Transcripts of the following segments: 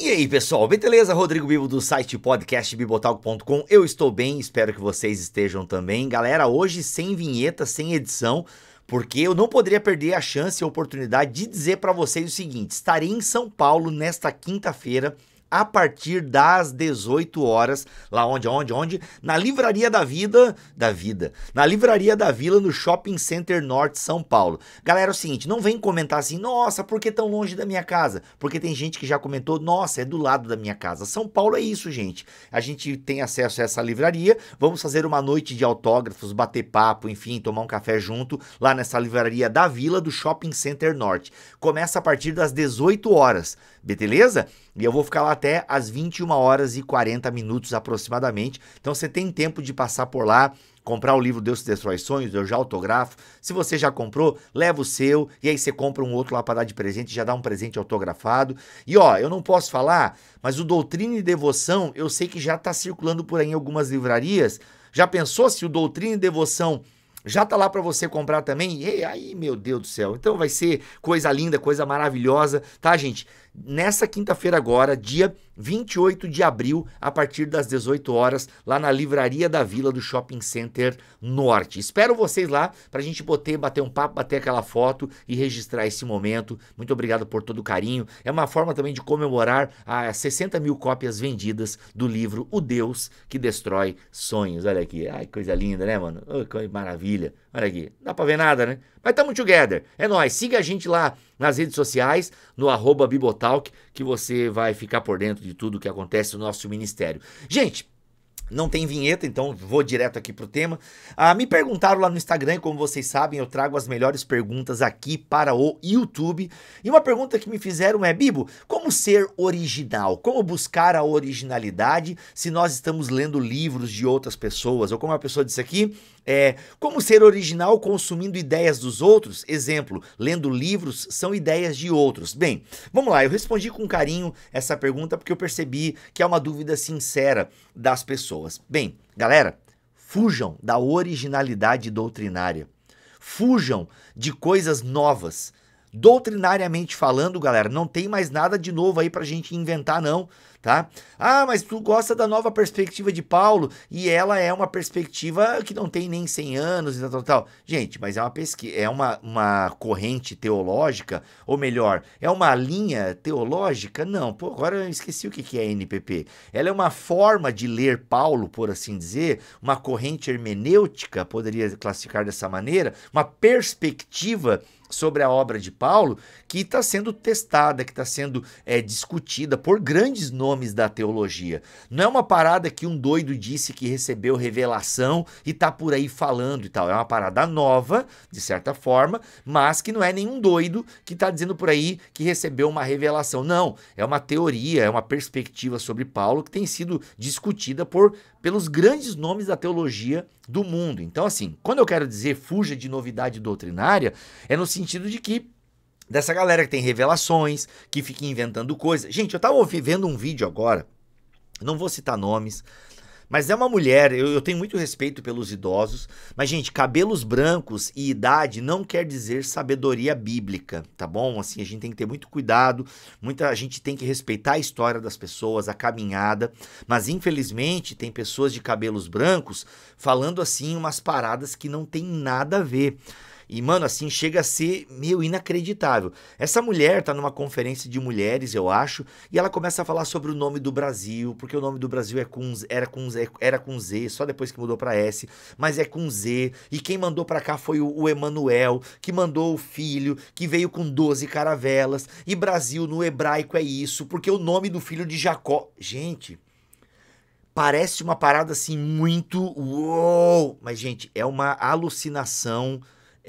E aí, pessoal, beleza? Rodrigo Bibo do site podcastbibotalk.com. Eu estou bem, espero que vocês estejam também. Galera, hoje sem vinheta, sem edição, porque eu não poderia perder a chance e a oportunidade de dizer para vocês o seguinte: estarei em São Paulo nesta quinta-feira a partir das 18 horas, lá onde, onde, onde, na Livraria da Vida, da Vida, na Livraria da Vila, no Shopping Center Norte, São Paulo. Galera, é o seguinte, não vem comentar assim, nossa, por que tão longe da minha casa? Porque tem gente que já comentou, nossa, é do lado da minha casa. São Paulo é isso, gente. A gente tem acesso a essa livraria, vamos fazer uma noite de autógrafos, bater papo, enfim, tomar um café junto, lá nessa Livraria da Vila, do Shopping Center Norte. Começa a partir das 18 horas, beleza? E eu vou ficar lá até às 21 horas e 40 minutos aproximadamente. Então você tem tempo de passar por lá, comprar o livro Deus Destrói Sonhos, eu já autografo. Se você já comprou, leva o seu e aí você compra um outro lá para dar de presente, já dá um presente autografado. E ó, eu não posso falar, mas o Doutrina e Devoção, eu sei que já está circulando por aí em algumas livrarias. Já pensou se o Doutrina e Devoção já tá lá para você comprar também. E aí, meu Deus do céu. Então vai ser coisa linda, coisa maravilhosa, tá, gente? nessa quinta-feira agora, dia 28 de abril, a partir das 18 horas, lá na Livraria da Vila do Shopping Center Norte. Espero vocês lá para a gente bater, bater um papo, bater aquela foto e registrar esse momento. Muito obrigado por todo o carinho. É uma forma também de comemorar as 60 mil cópias vendidas do livro O Deus que Destrói Sonhos. Olha aqui, ai, coisa linda, né, mano? Oh, que maravilha. Olha aqui, não dá pra ver nada, né? Mas tamo together. É nóis. Siga a gente lá nas redes sociais, no arroba Bibotalk, que você vai ficar por dentro de de tudo que acontece no nosso ministério. Gente, não tem vinheta, então vou direto aqui pro tema. Ah, me perguntaram lá no Instagram, e como vocês sabem, eu trago as melhores perguntas aqui para o YouTube. E uma pergunta que me fizeram é: Bibo, como ser original? Como buscar a originalidade se nós estamos lendo livros de outras pessoas? Ou como a pessoa disse aqui, é, como ser original consumindo ideias dos outros? Exemplo, lendo livros são ideias de outros. Bem, vamos lá, eu respondi com carinho essa pergunta porque eu percebi que é uma dúvida sincera das pessoas. Bem, galera, fujam da originalidade doutrinária. Fujam de coisas novas. Doutrinariamente falando, galera, não tem mais nada de novo aí pra gente inventar, não tá? Ah, mas tu gosta da nova perspectiva de Paulo e ela é uma perspectiva que não tem nem 100 anos e tal, tal, tal. Gente, mas é uma pesquisa, é uma, uma corrente teológica, ou melhor, é uma linha teológica? Não, pô, agora eu esqueci o que, que é NPP. Ela é uma forma de ler Paulo, por assim dizer, uma corrente hermenêutica, poderia classificar dessa maneira, uma perspectiva sobre a obra de Paulo que está sendo testada, que está sendo é, discutida por grandes nomes nomes da teologia. Não é uma parada que um doido disse que recebeu revelação e tá por aí falando e tal. É uma parada nova, de certa forma, mas que não é nenhum doido que tá dizendo por aí que recebeu uma revelação. Não, é uma teoria, é uma perspectiva sobre Paulo que tem sido discutida por pelos grandes nomes da teologia do mundo. Então, assim, quando eu quero dizer fuja de novidade doutrinária, é no sentido de que dessa galera que tem revelações, que fica inventando coisas. Gente, eu tava vendo um vídeo agora, não vou citar nomes, mas é uma mulher, eu, eu, tenho muito respeito pelos idosos, mas gente, cabelos brancos e idade não quer dizer sabedoria bíblica, tá bom? Assim, a gente tem que ter muito cuidado, muita a gente tem que respeitar a história das pessoas, a caminhada, mas infelizmente tem pessoas de cabelos brancos falando assim umas paradas que não tem nada a ver. E, mano, assim, chega a ser, meu, inacreditável. Essa mulher tá numa conferência de mulheres, eu acho, e ela começa a falar sobre o nome do Brasil, porque o nome do Brasil é com, era, com, era com Z, só depois que mudou pra S, mas é com Z. E quem mandou pra cá foi o, o Emanuel, que mandou o filho, que veio com 12 caravelas. E Brasil no hebraico é isso, porque o nome do filho de Jacó. Gente parece uma parada assim muito uou, mas gente, é uma alucinação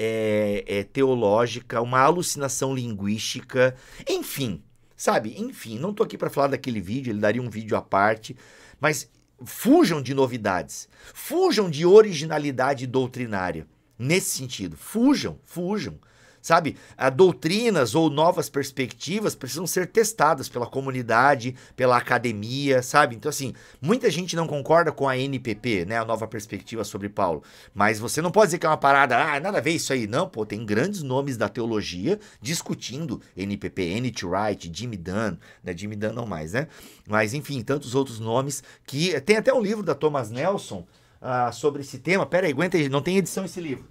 é, é, teológica, uma alucinação linguística, enfim, sabe? Enfim, não estou aqui para falar daquele vídeo, ele daria um vídeo à parte, mas fujam de novidades, fujam de originalidade doutrinária. Nesse sentido, fujam, fujam sabe? A doutrinas ou novas perspectivas precisam ser testadas pela comunidade, pela academia, sabe? Então, assim, muita gente não concorda com a NPP, né? A nova perspectiva sobre Paulo. Mas você não pode dizer que é uma parada, ah, nada a ver isso aí. Não, pô, tem grandes nomes da teologia discutindo NPP, N.T. Wright, Jimmy Dunn, né? Jimmy Dunn não mais, né? Mas, enfim, tantos outros nomes que... Tem até um livro da Thomas Nelson ah, sobre esse tema. Pera aí, aguenta aí, não tem edição esse livro.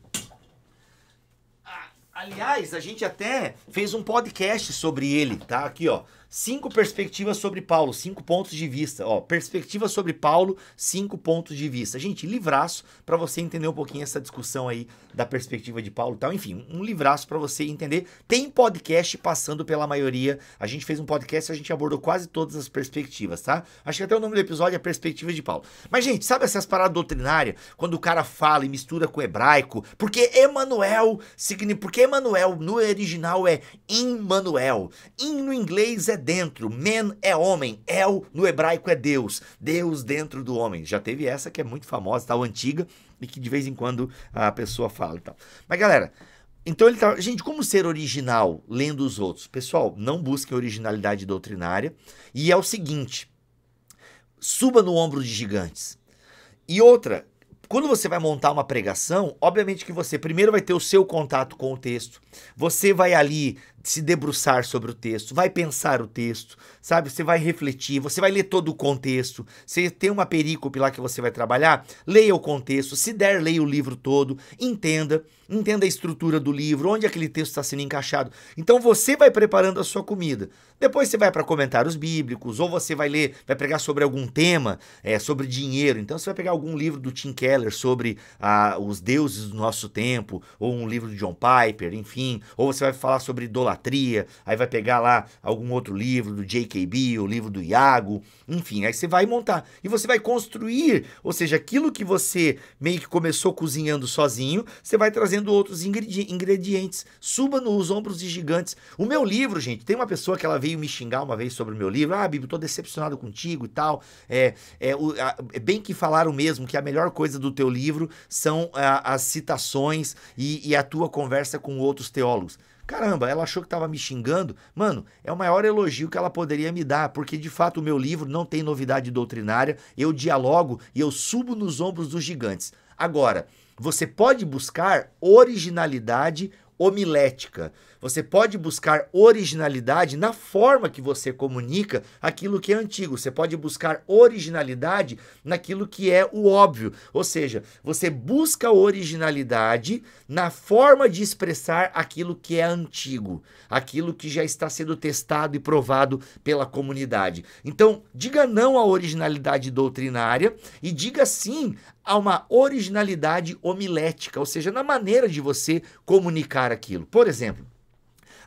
Aliás, a gente até fez um podcast sobre ele, tá? Aqui, ó. Cinco perspectivas sobre Paulo, cinco pontos de vista. Ó, perspectiva sobre Paulo, cinco pontos de vista. Gente, livraço para você entender um pouquinho essa discussão aí da perspectiva de Paulo e tal. Enfim, um livraço para você entender. Tem podcast passando pela maioria. A gente fez um podcast, a gente abordou quase todas as perspectivas, tá? Acho que até o nome do episódio é Perspectiva de Paulo. Mas, gente, sabe essas paradas doutrinárias? Quando o cara fala e mistura com o hebraico? Porque Emanuel significa. Porque Emmanuel no original é Immanuel. In no inglês é dentro, men é homem, el no hebraico é Deus, Deus dentro do homem. Já teve essa que é muito famosa, tal, antiga, e que de vez em quando a pessoa fala e tal. Mas galera, então ele tá. Gente, como ser original lendo os outros? Pessoal, não busquem originalidade doutrinária. E é o seguinte: suba no ombro de gigantes. E outra, quando você vai montar uma pregação, obviamente que você primeiro vai ter o seu contato com o texto. Você vai ali se debruçar sobre o texto, vai pensar o texto, sabe? Você vai refletir, você vai ler todo o contexto. Você tem uma perícope lá que você vai trabalhar, leia o contexto, se der, leia o livro todo, entenda, entenda a estrutura do livro, onde aquele texto está sendo encaixado. Então você vai preparando a sua comida. Depois você vai para comentários bíblicos, ou você vai ler, vai pregar sobre algum tema, é, sobre dinheiro. Então você vai pegar algum livro do Tim Keller, Keller sobre ah, os deuses do nosso tempo, ou um livro de John Piper, enfim, ou você vai falar sobre idolatria, aí vai pegar lá algum outro livro do JKB, o livro do Iago, enfim, aí você vai montar e você vai construir, ou seja, aquilo que você meio que começou cozinhando sozinho, você vai trazendo outros ingredientes, ingredientes suba nos ombros de gigantes. O meu livro, gente, tem uma pessoa que ela veio me xingar uma vez sobre o meu livro, ah, Bibo, tô decepcionado contigo e tal, é, é, o, a, é bem que falaram mesmo que a melhor coisa do do teu livro são a, ah, as citações e, e a tua conversa com outros teólogos. Caramba, ela achou que estava me xingando? Mano, é o maior elogio que ela poderia me dar, porque de fato o meu livro não tem novidade doutrinária, eu dialogo e eu subo nos ombros dos gigantes. Agora, você pode buscar originalidade homilética. Você pode buscar originalidade na forma que você comunica aquilo que é antigo. Você pode buscar originalidade naquilo que é o óbvio. Ou seja, você busca originalidade na forma de expressar aquilo que é antigo, aquilo que já está sendo testado e provado pela comunidade. Então, diga não à originalidade doutrinária e diga sim a uma originalidade homilética, ou seja, na maneira de você comunicar aquilo. Por exemplo,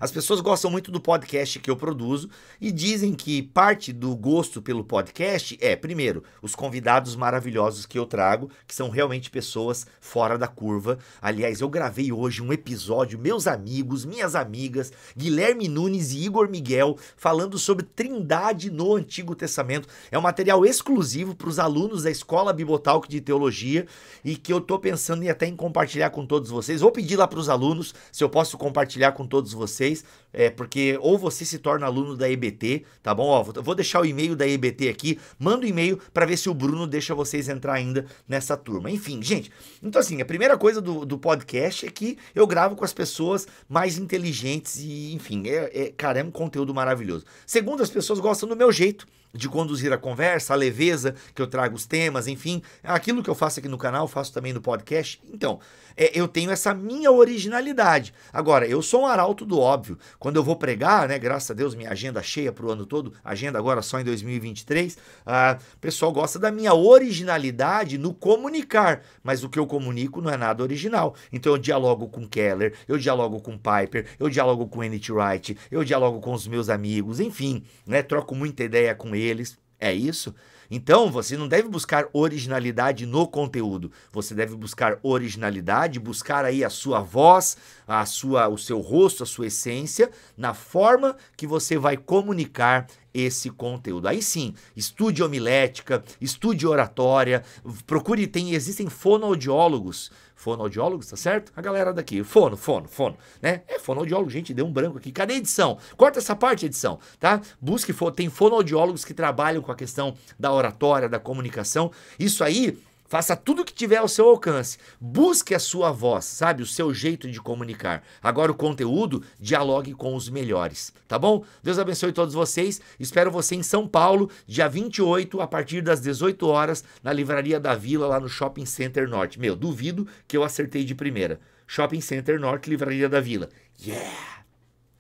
as pessoas gostam muito do podcast que eu produzo e dizem que parte do gosto pelo podcast é, primeiro, os convidados maravilhosos que eu trago, que são realmente pessoas fora da curva. Aliás, eu gravei hoje um episódio, meus amigos, minhas amigas, Guilherme Nunes e Igor Miguel, falando sobre Trindade no Antigo Testamento. É um material exclusivo para os alunos da Escola Bibotalk de Teologia e que eu estou pensando em até em compartilhar com todos vocês. Vou pedir lá para os alunos se eu posso compartilhar com todos vocês vocês, é, porque ou você se torna aluno da EBT, tá bom? Ó, vou deixar o e-mail da EBT aqui, manda o um e-mail para ver se o Bruno deixa vocês entrar ainda nessa turma. Enfim, gente, então assim, a primeira coisa do, do podcast é que eu gravo com as pessoas mais inteligentes e, enfim, é, é, cara, é um conteúdo maravilhoso. Segundo, as pessoas gostam do meu jeito de conduzir a conversa, a leveza que eu trago os temas, enfim, aquilo que eu faço aqui no canal, faço também no podcast. Então, é, eu tenho essa minha originalidade. Agora, eu sou um arauto do óbvio óbvio. Quando eu vou pregar, né? Graças a Deus, minha agenda cheia para o ano todo, agenda agora só em 2023. Ah, o pessoal gosta da minha originalidade no comunicar, mas o que eu comunico não é nada original. Então eu dialogo com Keller, eu dialogo com Piper, eu dialogo com N.T. Wright, eu dialogo com os meus amigos, enfim, né? Troco muita ideia com eles. É isso? Então, você não deve buscar originalidade no conteúdo. Você deve buscar originalidade, buscar aí a sua voz, a sua, o seu rosto, a sua essência na forma que você vai comunicar esse conteúdo. Aí sim, estude homilética, estude oratória, procure, tem, existem fonoaudiólogos fonoaudiólogos, tá certo? A galera daqui, fono, fono, fono, né? É fonoaudiólogo, gente, deu um branco aqui. Cadê a edição? Corta essa parte, edição, tá? Busque, tem fonoaudiólogos que trabalham com a questão da oratória, da comunicação. Isso aí Faça tudo o que tiver ao seu alcance. Busque a sua voz, sabe? O seu jeito de comunicar. Agora, o conteúdo, dialogue com os melhores, tá bom? Deus abençoe todos vocês. Espero você em São Paulo, dia 28, a partir das 18 horas, na Livraria da Vila, lá no Shopping Center Norte. Meu, duvido que eu acertei de primeira. Shopping Center Norte, Livraria da Vila. Yeah!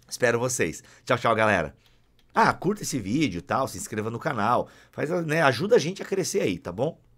Espero vocês. Tchau, tchau, galera. Ah, curta esse vídeo, tal, se inscreva no canal, faz, né, ajuda a gente a crescer aí, tá bom?